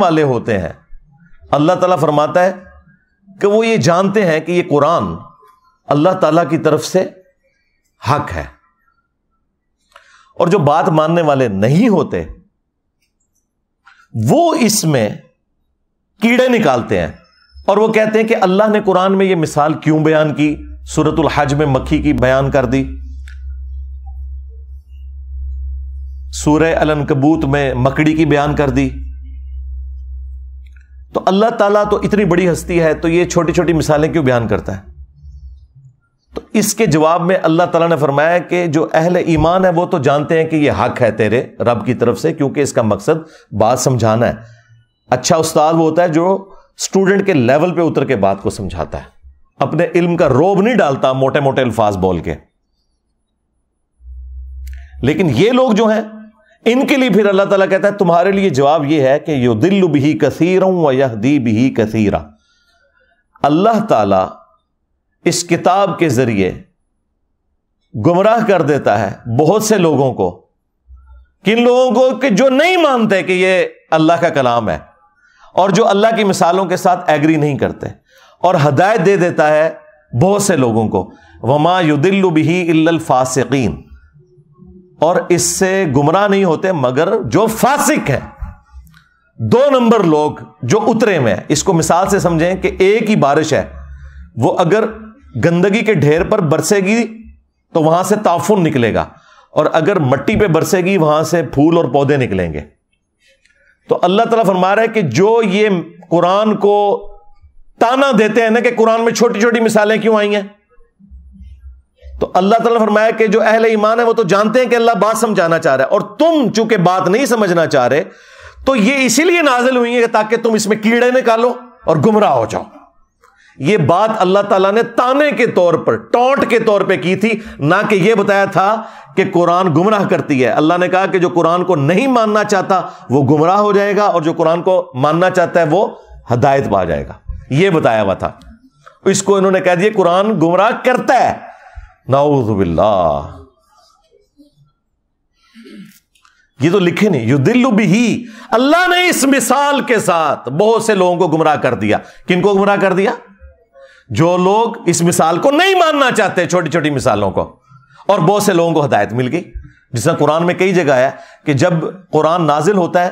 वाले होते हैं अल्लाह ताला फरमाता है कि वो ये जानते हैं कि ये कुरान अल्लाह ताला की तरफ से हक है और जो बात मानने वाले नहीं होते वो इसमें कीड़े निकालते हैं और वो कहते हैं कि अल्लाह ने कुरान में ये मिसाल क्यों बयान की सूरतुल हज में मक्खी की बयान कर दी सूर्य अलन कबूत में मकड़ी की बयान कर दी तो अल्लाह ताला तो इतनी बड़ी हस्ती है तो ये छोटी छोटी मिसालें क्यों बयान करता है तो इसके जवाब में अल्लाह ताला ने फरमाया कि जो अहल ईमान है वो तो जानते हैं कि ये हक है तेरे रब की तरफ से क्योंकि इसका मकसद बात समझाना है अच्छा उस्ताद वो होता है जो स्टूडेंट के लेवल पे उतर के बात को समझाता है अपने इल्म का रोब नहीं डालता मोटे मोटे अल्फाज बोल के लेकिन ये लोग जो हैं इनके लिए फिर अल्लाह ताला कहता है तुम्हारे लिए जवाब यह है कि यो दिल भी कसीर व यह दी भी कसीरा अल्लाह ताला इस किताब के जरिए गुमराह कर देता है बहुत से लोगों को किन लोगों को कि जो नहीं मानते कि ये अल्लाह का कलाम है और जो अल्लाह की मिसालों के साथ एग्री नहीं करते और हदायत दे देता है बहुत से लोगों को वमा युदिल्लु भी इल्ल फासिकीन और इससे गुमराह नहीं होते मगर जो फासिक है दो नंबर लोग जो उतरे में है इसको मिसाल से समझें कि एक ही बारिश है वो अगर गंदगी के ढेर पर बरसेगी तो वहां से ताफुन निकलेगा और अगर मट्टी पे बरसेगी वहां से फूल और पौधे निकलेंगे तो अल्लाह तला फरमा रहा है कि जो ये कुरान को ताना देते हैं ना कि कुरान में छोटी छोटी मिसालें क्यों आई हैं तो अल्लाह ताला फरमाया कि जो अहले ईमान है वो तो जानते हैं कि अल्लाह बात समझाना चाह रहा है और तुम चूंकि बात नहीं समझना चाह रहे तो ये इसीलिए नाजिल हुई है ताकि तुम इसमें कीड़े निकालो और गुमराह हो जाओ ये बात अल्लाह ताला ने ताने के तौर पर टोंट के तौर पे की थी ना कि ये बताया था कि कुरान गुमराह करती है अल्लाह ने कहा कि जो कुरान को नहीं मानना चाहता वो गुमराह हो जाएगा और जो कुरान को मानना चाहता है वो हदायत पा जाएगा यह बताया हुआ था इसको इन्होंने कह दिया कुरान गुमराह करता है नाउजुबिल्ला ये तो लिखे नहीं युदिल्लु ही अल्लाह ने इस मिसाल के साथ बहुत से लोगों को गुमराह कर दिया किनको गुमराह कर दिया जो लोग इस मिसाल को नहीं मानना चाहते छोटी छोटी मिसालों को और बहुत से लोगों को हदायत मिल गई जिसका कुरान में कई जगह आया कि जब कुरान नाजिल होता है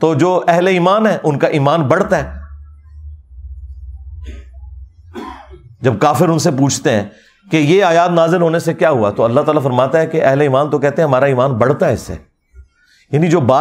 तो जो अहले ईमान है उनका ईमान बढ़ता है जब काफिर उनसे पूछते हैं कि ये आयात नाजिल होने से क्या हुआ तो अल्लाह तला फरमाता है कि अहले ईमान तो कहते हैं हमारा ईमान बढ़ता है इससे यानी जो बात